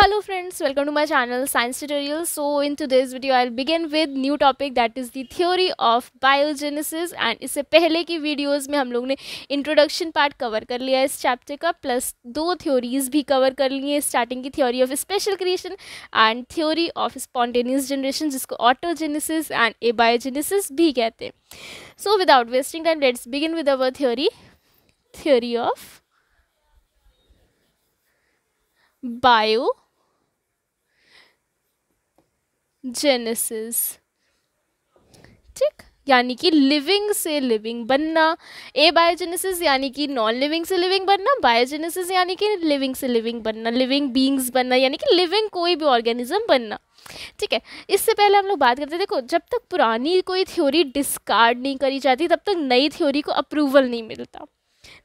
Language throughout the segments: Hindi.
Hello friends welcome to my channel science tutorial so into this video I begin with new topic that is the theory of biogenesis and इससे पहले की वीडियोस में हम लोग ने इंट्रोडक्शन पार्ट कवर कर लिया इस चैप्टर का प्लस दो थ्योरीज भी कवर कर ली हैं स्टार्टिंग की theory of special creation and theory of spontaneous generation जिसको ऑटोजेनेसिस एंड एबायोजेनेसिस भी कहते हैं so without wasting time let's begin with our theory theory of biogenesis ठीक यानी कि लिविंग से लिविंग बनना ए बायोजेनेसिस यानी कि नॉन लिविंग से लिविंग बनना बायोजेनेसिस यानी कि लिविंग से लिविंग बनना लिविंग बींग्स बनना यानी कि लिविंग कोई भी ऑर्गेनिज्म बनना ठीक है इससे पहले हम लोग बात करते देखो जब तक पुरानी कोई थ्योरी डिस्कार्ड नहीं करी जाती तब तक नई थ्योरी को अप्रूवल नहीं मिलता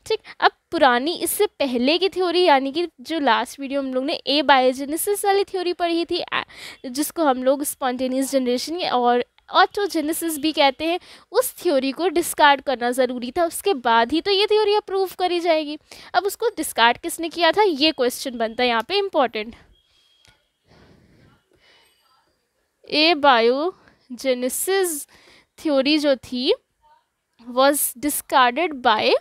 ठीक अब पुरानी इससे पहले की थ्योरी यानी कि जो लास्ट वीडियो हम लोग ने ए बायोजेनेसिस वाली थ्योरी पढ़ी थी जिसको हम लोग स्पॉन्टेनियस जनरेशन और ऑटोजेनेसिस भी कहते हैं उस थ्योरी को डिस्कार्ड करना ज़रूरी था उसके बाद ही तो ये थ्योरी अप्रूव करी जाएगी अब उसको डिस्कार्ड किसने किया था ये क्वेश्चन बनता है यहाँ पे इम्पॉर्टेंट ए बायोजेनेसिस थ्योरी जो थी वॉज डिस्कार्डेड बाय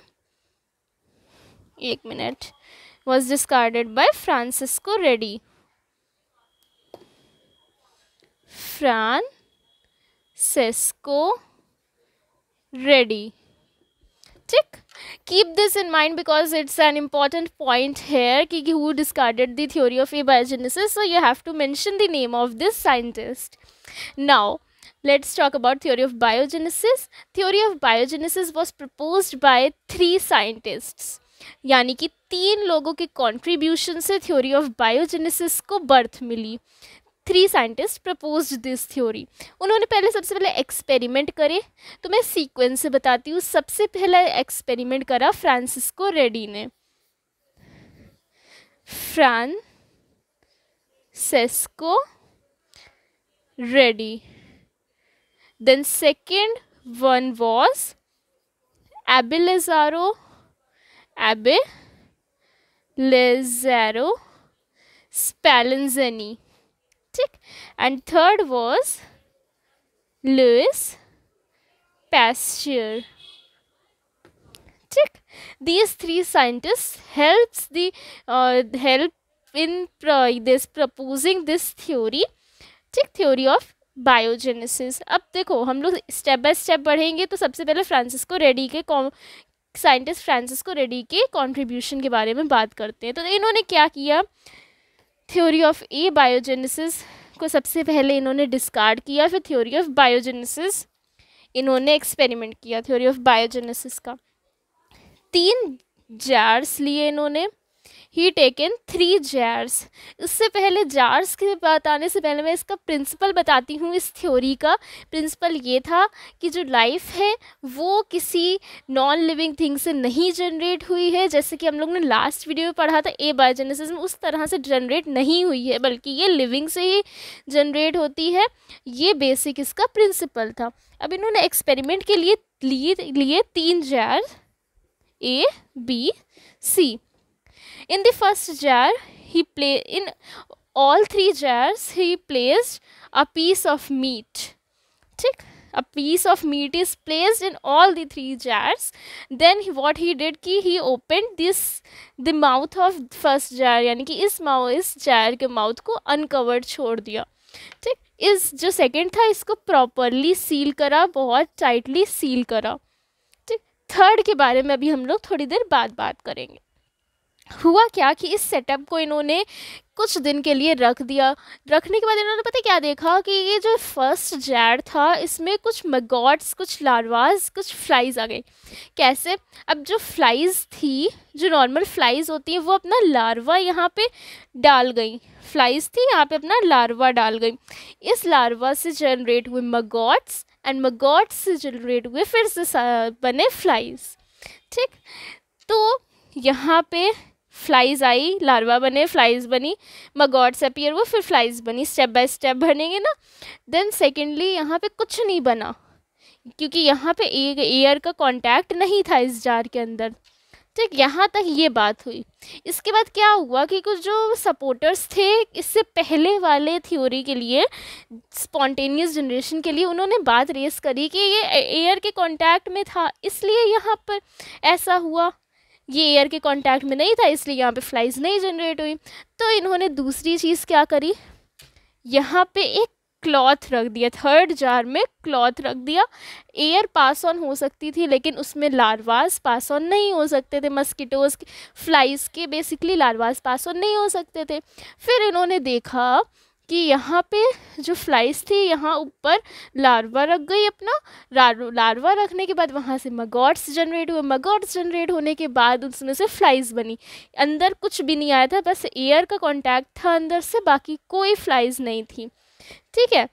एक minute was discarded by Francisco Reddy. Francisco Reddy. Tick. Keep this in mind because it's an important point here ki who discarded the theory of abiogenesis. So you have to mention the name of this scientist. Now, let's talk about theory of biogenesis. Theory of biogenesis was proposed by three scientists. यानी कि तीन लोगों के कंट्रीब्यूशन से थ्योरी ऑफ बायोजेनेसिस को बर्थ मिली three scientist propose this theory उन्होंने पहले सबसे पहले एक्सपेरिमेंट करे तो मैं सीक्वेंस से बताती हूँ सबसे पहला एक्सपेरिमेंट करा फ्रांसिस्को रेडी ने सेस्को Redi then second one was एबिलेजारो Abe, Lizarro, Spallanzani. ठीक and third was Louis Pasteur. ठीक these three scientists helps the uh, help in uh, this proposing this theory ठीक theory of बायोजेनेसिस अब देखो हम लोग स्टेप बाय स्टेप बढ़ेंगे तो सबसे पहले फ्रांसिस्को रेडी के साइंटिस्ट फ्रांसिस्को रेडी के कंट्रीब्यूशन के बारे में बात करते हैं तो इन्होंने क्या किया थ्योरी ऑफ ए बायोजेनेसिस को सबसे पहले इन्होंने डिस्कार्ड किया फिर थ्योरी ऑफ बायोजेनेसिस इन्होंने एक्सपेरिमेंट किया थ्योरी ऑफ बायोजेनेसिस का तीन जार्स लिए इन्होंने ही टेकन थ्री जार्स इससे पहले जार्स के बताने से पहले मैं इसका प्रिंसिपल बताती हूँ इस थ्योरी का प्रिंसिपल ये था कि जो लाइफ है वो किसी नॉन लिविंग थिंग से नहीं जनरेट हुई है जैसे कि हम लोग ने लास्ट वीडियो में पढ़ा था ए बायोजेनेसिस में उस तरह से जनरेट नहीं हुई है बल्कि ये लिविंग से ही जनरेट होती है ये बेसिक इसका प्रिंसिपल था अब इन्होंने एक्सपेरिमेंट के लिए लिए तीन jar A B C in the first jar he play in all three jars he placed a piece of meat tick a piece of meat is placed in all the three jars then he, what he did ki he opened this the mouth of first jar yani ki is mouth is jar ke mouth ko uncovered chhod diya tick is jo second tha isko properly seal kara bahut tightly seal kara tick third ke bare mein abhi hum log thodi der baad baat karenge हुआ क्या कि इस सेटअप को इन्होंने कुछ दिन के लिए रख दिया रखने के बाद इन्होंने पता क्या देखा कि ये जो फर्स्ट जैड था इसमें कुछ मगॉड्स कुछ लारवाज कुछ फ्लाइज आ गई कैसे अब जो फ्लाइज थी जो नॉर्मल फ्लाइज होती हैं वो अपना लार्वा यहाँ पे डाल गई फ्लाइज थी यहाँ पे अपना लार्वा डाल गई इस लार्वा से जनरेट हुए मगॉड्स एंड मगॉड्स से जनरेट हुए फिर से बने फ्लाइज ठीक तो यहाँ पे फ्लाइज आई लार्वा बने फ्लाइज बनी मगॉड्स अपियर वो फिर फ्लाइज बनी स्टेप बाय स्टेप बनेंगे ना देन सेकेंडली यहाँ पे कुछ नहीं बना क्योंकि यहाँ पे एक एयर का कांटेक्ट नहीं था इस जार के अंदर ठीक यहाँ तक ये बात हुई इसके बाद क्या हुआ कि कुछ जो सपोर्टर्स थे इससे पहले वाले थ्योरी के लिए स्पॉन्टेनियस जनरेशन के लिए उन्होंने बात रेस करी कि ये एयर के कांटेक्ट में था इसलिए यहाँ पर ऐसा हुआ ये एयर के कांटेक्ट में नहीं था इसलिए यहाँ पे फ्लाइज नहीं जनरेट हुई तो इन्होंने दूसरी चीज़ क्या करी यहाँ पे एक क्लॉथ रख दिया थर्ड जार में क्लॉथ रख दिया एयर पास ऑन हो सकती थी लेकिन उसमें लारवास पास ऑन नहीं हो सकते थे मस्किटोज फ्लाइज के बेसिकली लारवास पास ऑन नहीं हो सकते थे फिर इन्होंने देखा कि यहाँ पे जो फ्लाइज थी यहाँ ऊपर लार्वा रख गई अपना लार्वा रखने के बाद वहाँ से मगॉड्स जनरेट हुए मगॉड्स जनरेट होने के बाद उसमें से फ्लाइज बनी अंदर कुछ भी नहीं आया था बस एयर का कॉन्टैक्ट था अंदर से बाकी कोई फ्लाइज नहीं थी ठीक है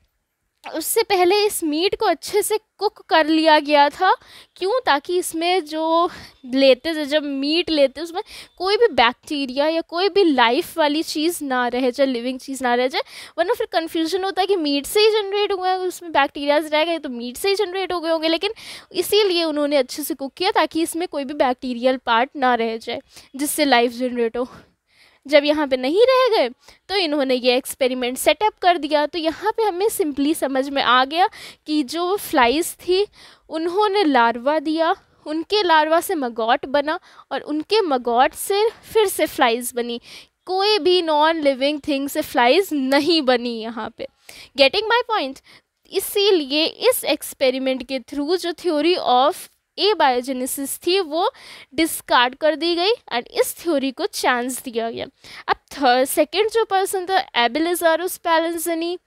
उससे पहले इस मीट को अच्छे से कुक कर लिया गया था क्यों ताकि इसमें जो लेते थे जब मीट लेते उसमें कोई भी बैक्टीरिया या कोई भी लाइफ वाली चीज़ ना रह जाए लिविंग चीज़ ना रह जाए वरना फिर कन्फ्यूजन होता है कि मीट से ही जनरेट हुए हैं उसमें बैक्टीरियाज रह गए तो मीट से ही जनरेट हो गए होंगे लेकिन इसीलिए उन्होंने अच्छे से कुक किया ताकि इसमें कोई भी बैक्टीरियल पार्ट ना रह जाए जिससे लाइफ जनरेट हो जब यहाँ पे नहीं रह गए तो इन्होंने ये एक्सपेरिमेंट सेटअप कर दिया तो यहाँ पे हमें सिंपली समझ में आ गया कि जो फ्लाइज थी उन्होंने लार्वा दिया उनके लार्वा से मगॉट बना और उनके मगॉट से फिर से फ्लाइज बनी कोई भी नॉन लिविंग थिंग से फ्लाइज नहीं बनी यहाँ पे गेटिंग माई पॉइंट इसीलिए इस एक्सपेरिमेंट के थ्रू जो थ्योरी ऑफ ए बायोजेनेसिस थी वो डिस्कार्ड कर दी गई एंड इस थ्योरी को चांस दिया गया अब थर्ड सेकेंड जो पर्सन था एबिलिजारोस पैलेंजनी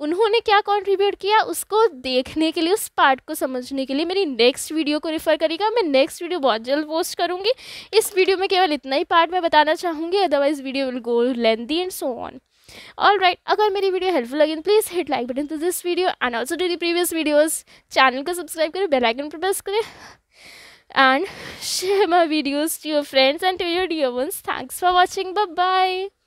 उन्होंने क्या कंट्रीब्यूट किया उसको देखने के लिए उस पार्ट को समझने के लिए मेरी नेक्स्ट वीडियो को रेफ़र करेगा मैं नेक्स्ट वीडियो बहुत जल्द पोस्ट करूँगी इस वीडियो में केवल इतना ही पार्ट मैं बताना चाहूँगी otherwise video will go lengthy and so on all right अगर मेरी वीडियो हेल्पफुल लगे तो please hit like button to this video and also to the previous videos channel को सब्सक्राइब करें बेल आइकन पर प्रेस करें and share my videos to your friends and to your dear ones thanks for watching bye bye